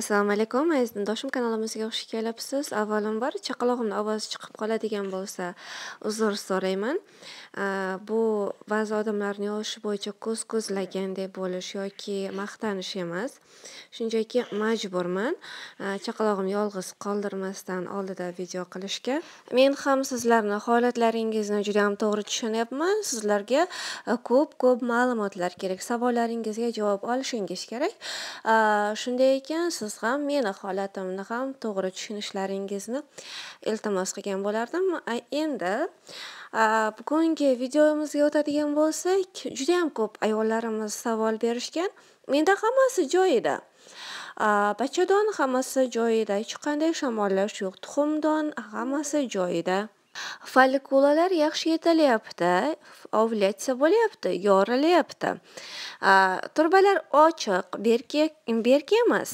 assalomu alaykum aziz do'stim, kanalimizga xush kelibsiz avvalambor chaqalog'imni ovozi chiqib qoladigan bo'lsa uzr so'rayman bu ba'zi odamlarni yoshi bo'yicha ko'z ko'zlagandek bo'lish yoki maqtanish emas shunchaki majburman chaqalog'imni yolg'iz qoldirmasdan oldida video qilishga men ham sizlarni holatlaringizni juda ham to'g'ri tushunyapman sizlarga ko'p ko'p ma'lumotlar kerak savollaringizga javob olishingiz kerak shunday ekan siz ham meni holatimni ham to'g'ri tushunishlaringizni iltimos qilgan bo'lardim endi bugungi videomizga o'tadigan bo'lsak judayam ko'p ayollarimiz savol berishgan menda hammasi joyida bachadon hammasi joyida hech qanday shamollash yo'q tuxumdon hammasi joyida follikulalar yaxshi yetalyapti ovulyatsiya bo'lyapti yorilyapti turbalar ochiq berki berki emas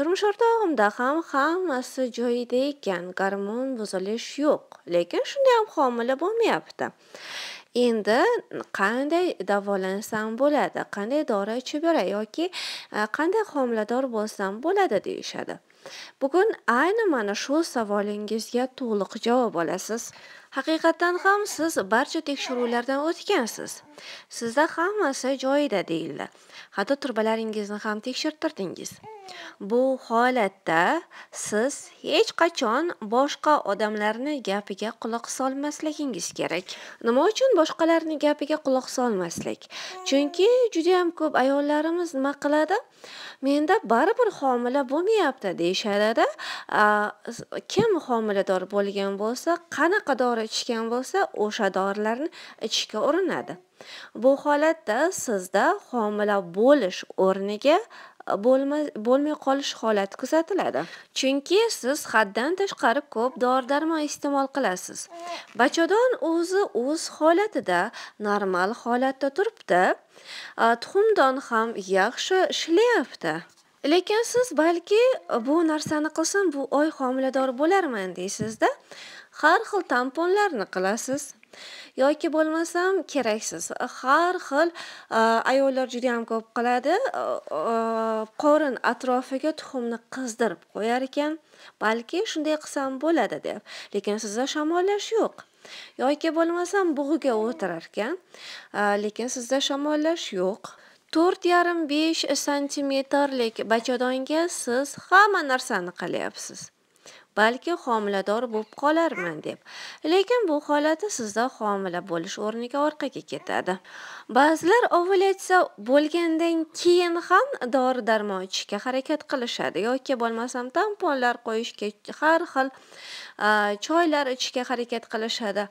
turmush o'rtog'imda ham hammasi joyida ekan gormon buzilish yo'q lekin shunda ham homila bo'lmayapti endi qanday davolansam bo'ladi qanday dori ichib yuray yoki qanday homilador bo'lsam bo'ladi deyishadi bugun ayni mana shu savolingizga to'liq javob olasiz haqiqatan ham siz barcha tekshiruvlardan o'tgansiz sizda hammasi joyida deyildi hatto turbalaringizni ham tekshirtirdingiz Bu holatda siz hech qachon boshqa odamlarni gapiga quloq solmasligingiz kerak. Nima uchun boshqalarning gapiga quloq solmaslik? Chunki juda ham ko'p ayollarimiz nima qiladi? Menda baribir homila bo'lmayapti deyshadida, kim homilador bo'lgan bo'lsa, qanaqa dori ichgan bo'lsa, o'sha dorilarni ichishga urinadi. Bu holatda sizda homila bo'lish o'rniga bo'lmay qolish holati kuzatiladi chunki siz haddan tashqari ko'p dori darmon iste'mol qilasiz bachadon o'zi o'z holatida normal holatda turibdi tuxumdon ham yaxshi ishlayapti lekin siz balki bu narsani qilsam bu oy homilador bo'larman deysizda har xil tamponlarni qilasiz yoki bo'lmasam keraksiz har xil e, ayollar juda yam ko'p qiladi e, e, qorin atrofiga tuxumni qizdirib qo'yar ekan balki shunday qilsam bo'ladi deb lekin sizda shamollash yo'q yoki bo'lmasam bug'iga o'tirar ekan lekin sizda shamollash yo'q to'rt yarim besh santimetrlik bachadonga siz hamma narsani qilyapsiz balki homilador bo'lib qolarman deb lekin bu holati sizda homila bo'lish o'rniga orqaga ketadi ba'zilar ovulyatsiya bo'lgandan keyin ham dori darmon ichishga harakat qilishadi yoki bo'lmasam tamponlar qo'yishga har xil choylar ichishga harakat qilishadi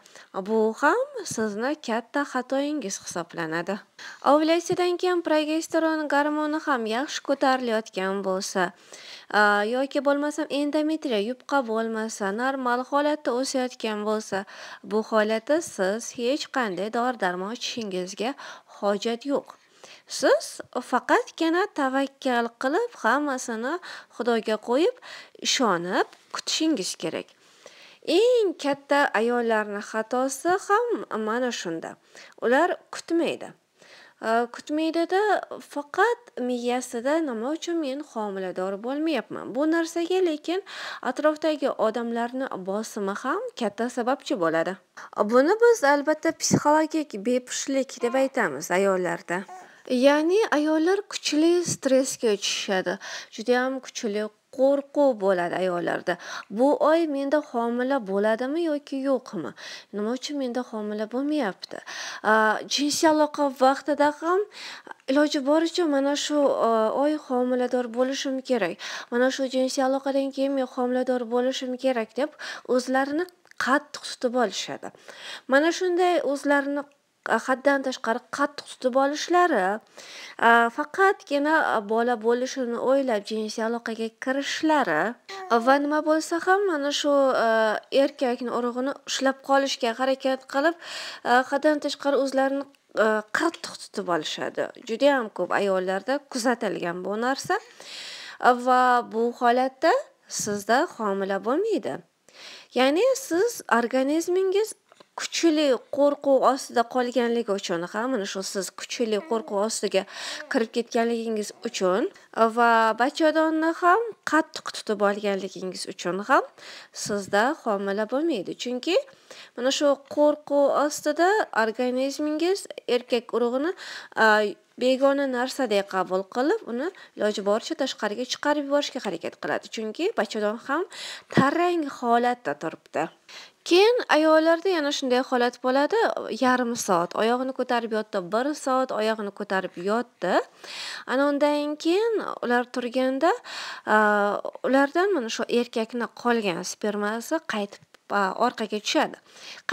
bu ham sizni katta xatoyingiz hisoblanadi ovulyatsiyadan keyin progesteron gormoni ham yaxshi ko'tarilayotgan bo'lsa Э, yoki bo'lmasam endometriya yupqa bo'lmasa normal holatda o'sayotgan bo'lsa bu holatda siz hech qanday dori darmon ichishingizga hojat yo'q siz faqatgina tavakkal qilib hammasini xudoga qo'yib ishonib kutishingiz kerak eng katta ayollarni xatosi ham mana shunda ular kutmaydi Э, kutmaydida faqat miyasida nima uchun men homilador bo'lmayapman bu narsaga lekin atrofdagi odamlarni bosimi ham katta sababchi bo'ladi buni biz albatta psixologik bepushtlik deb aytamiz ayollarda ya'ni ayollar kuchli stressga tushishadi judayam kuchli qo'rquv bo'ladi ayollarda bu oy menda homila bo'ladimi yoki yo'qmi nima uchun menda homila bo'lmayapti jinsiy aloqa vaqtida ham iloji boricha mana shu oy homilador bo'lishim kerak mana shu jinsiy aloqadan keyin men homilador bo'lishim kerak deb o'zlarini qattiq tutib olishadi mana shunday o'zlarini haddan tashqari qattiq tutib olishlari faqatgina bola bo'lishini o'ylab jinsiy aloqaga kirishlari va nima bo'lsa ham mana shu erkakni urug'ini ushlab qolishga harakat qilib haddan tashqari o'zlarini qattiq tutib olishadi judayam ko'p ayollarda kuzatilgan bu narsa va bu holatda sizda homila bo'lmaydi ya'ni siz organizmingiz kuchli qo'rquv ostida qolganligi uchun ha mana shu siz kuchli qo'rquv ostiga kirib ketganligingiz uchun va bachadonni ham qattiq tutib olganligingiz uchun ham sizda homila bo'lmaydi chunki mana shu qo'rquv ostida organizmingiz erkak urug'ini begona narsadek qabul qilib uni iloji boricha tashqariga chiqarib yuborishga harakat qiladi chunki bachadon ham tarang holatda turibdi Keyin ayollarda yana shunday holat bo'ladi, yarim soat oyog'ini ko'tarib yotdi, 1 soat oyog'ini ko'tarib yotdi. Ana undan keyin ular turganda, ulardan mana shu erkakni qolgan spermasi qaytib orqaga tushadi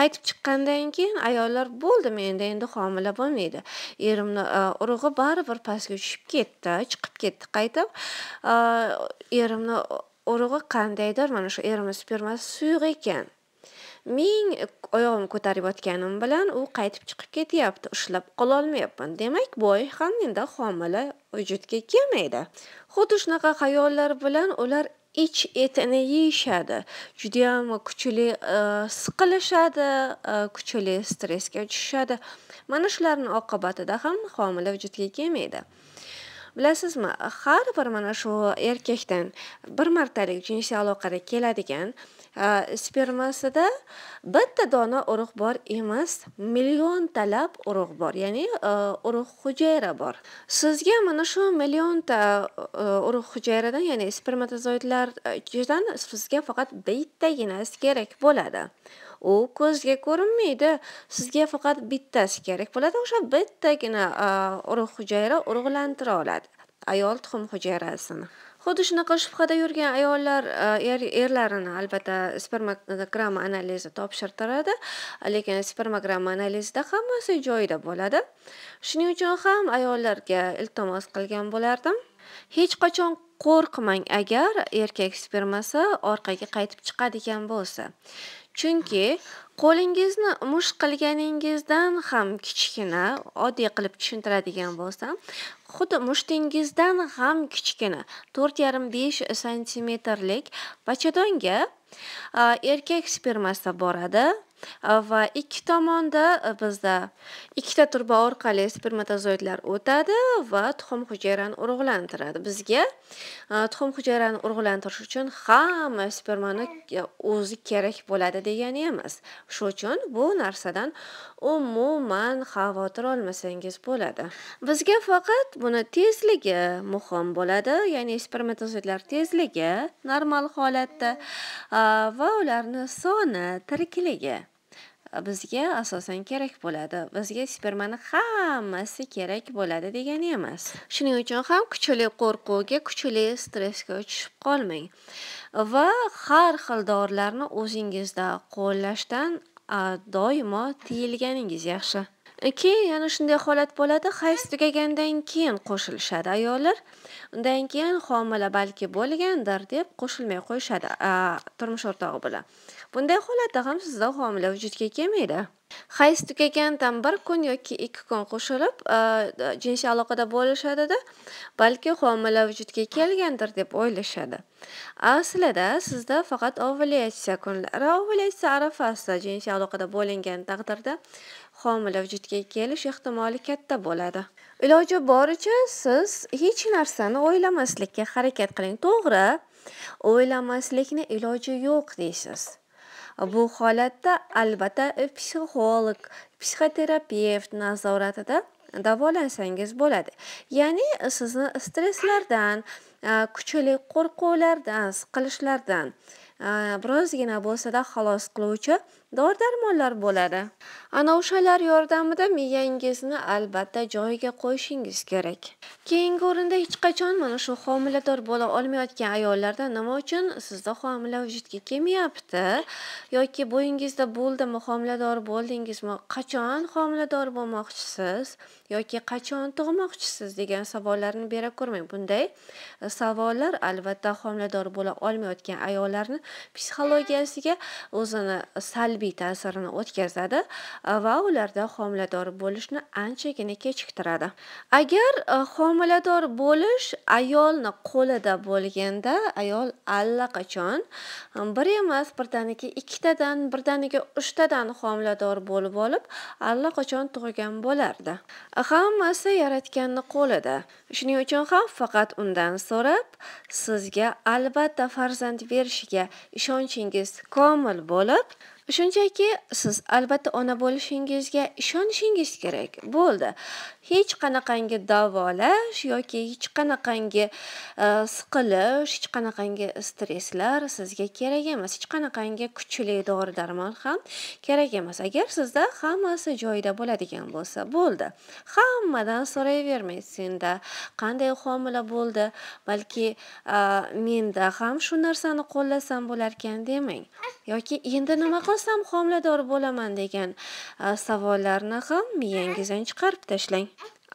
qaytib chiqqandan keyin ayollar bo'ldi menda endi homila bo'lmaydi erimni urug'i baribir pastga tushib ketdi chiqib ketdi qaytib erimni urug'i qandaydir mana shu erimni spermasi suyuq ekan ming oyog'imni ko'tarib bilan u qaytib chiqib ketyapti ushlab qololmayapman demak boy ham menda homila vujudga kelmaydi xuddi shunaqa xayollar bilan ular ich etini yeyishadi judayam kuchli e, siqilishadi e, kuchli stressga tushishadi mana shularni oqibatida ham homila vujudga kelmaydi bilasizmi har bir mana shu erkakdan bir martalik jinsiy aloqada keladigan spermasida bitta dona urug' bor emas milliontalab urug' bor ya'ni urug' hujayra bor sizga mana shu millionta urug' hujayradan ya'ni spermatozoidlar ichidan sizga faqat bittaginasi kerak bo'ladi u ko'zga ko'rinmaydi sizga faqat bittasi kerak bo'ladi o'sha bittagina urug' hujayra urug'lantira oladi ayol tuxum hujayrasini Xuddi shunaqa shubhada yurgan ayollar e, er, erlarini albatta spermogramma analizi topshirtiradi, lekin spermogramma analizida hammasi joyida bo'ladi. Shuning uchun ham ayollarga iltimos qilgan bo'lardim. Hech qachon qo'rqmang agar erkak spermasi orqaga qaytib chiqadigan bo'lsa. Chunki qo'lingizni musht qilganingizdan ham kichkina oddiy qilib tushuntiradigan bo'lsam xuddi mushtingizdan ham kichkina to'rt yarim besh santimetrlik bachadonga erkak spermasi boradi va ikki tomonda bizda ikkita turba orqali spermatozoidlar o'tadi va tuxum hujayrani urug'lantiradi bizga tuxum hujayrani urug'lantirish uchun hamma spermani o'zi kerak bo'ladi degani emas shuning uchun bu narsadan umuman xavotir olmasangiz bo'ladi bizga faqat buni tezligi muhim bo'ladi ya'ni spermatozoidlar tezligi normal holatda va ularni soni tirikligi bizga asosan kerak bo'ladi bizga spermani hammasi kerak bo'ladi degani emas shuning uchun ham kuchli qo'rquvga kuchli stressga tushib qolmang va har xil dorilarni o'zingizda qo'llashdan doimo tiyilganingiz yaxshi E, keyin yana shunday holat bo'ladi, hayz tugagandan keyin qo'shilishadi ayollar. Undan keyin homila balki bo'lgandir deb qo'shilmay qo'yishadi turmush o'rtog'i bilan. Bunday holatda ham sizda homila vujudga kelmaydi. hayz tugagandan bir kun yoki ikki kun qo'shilib e, jinsiy aloqada bo'lishadida balki homila vujudga kelgandir deb o'ylashadi aslida sizda faqat ovulyatsiya kunlari ovulyatsiya arafasida jinsiy aloqada bo'lingan taqdirda homila vujudga kelish ehtimoli katta bo'ladi iloji boricha siz hech narsani o'ylamaslikka harakat qiling to'g'ri o'ylamaslikni iloji yo'q deysiz bu holatda albatta psixolog psixoterapevt nazoratida davolansangiz bo'ladi ya'ni sizni stresslardan kuchli qo'rquvlardan siqilishlardan birozgina bo'lsada xalos qiluvchi dori darmonlar bo'ladi ana o'shalar yordamida miyangizni albatta joyiga qo'yishingiz kerak keyingi o'rinda hech qachon mana shu homilador bo'la olmayotgan ayollarda nima uchun sizda homila vujudga kelmayapti yoki bo'yingizda bo'ldimi homilador bo'ldingizmi qachon homilador bo'lmoqchisiz yoki qachon tug'moqchisiz degan savollarni bera ko'rmang bunday e, savollar albatta homilador bo'la olmayotgan ayollarni psixologiyasiga o'zini salbiy salbiy ta'sirini o'tkazadi e, va ularda homilador bo'lishni anchagina kechiktiradi agar e, homilador bo'lish ayolni qo'lida bo'lganda ayol allaqachon e, bir emas birdaniga ikkitadan birdaniga uchtadan homilador bo'lib olib allaqachon tug'gan bo'lardi hammasi yaratganni qo'lida Shuning uchun ham faqat undan so'rab, sizga albatta farzand berishiga ishonchingiz komil bo'lib, shunchaki siz albatta ona bo'lishingizga ishonishingiz kerak. Bo'ldi. Hech qanaqangi davolash yoki hech qanaqangi e, siqilish, hech qanaqangi stresslar sizga kerak emas. Hech qanaqangi kuchli dori-darmon ham kerak emas. Agar sizda hammasi joyida bo'ladigan bo'lsa, bo'ldi. Hammadan so'rayvermang, senda qanday homila bo'ldi balki menda ham shu narsani qo'llasam bo'larkan demang yoki endi nima qilsam homilador bo'laman degan savollarni ham miyangizdan chiqarib tashlang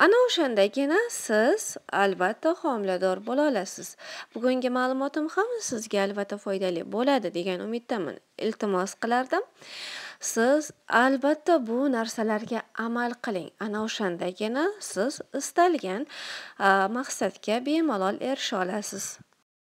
ana o'shandagina siz albatta homilador bo'la olasiz bugungi ma'lumotim ham sizga albatta foydali bo'ladi degan umiddaman iltimos qilardim siz albatta bu narsalarga amal qiling ana o'shandagina siz istalgan maqsadga bemalol erisha olasiz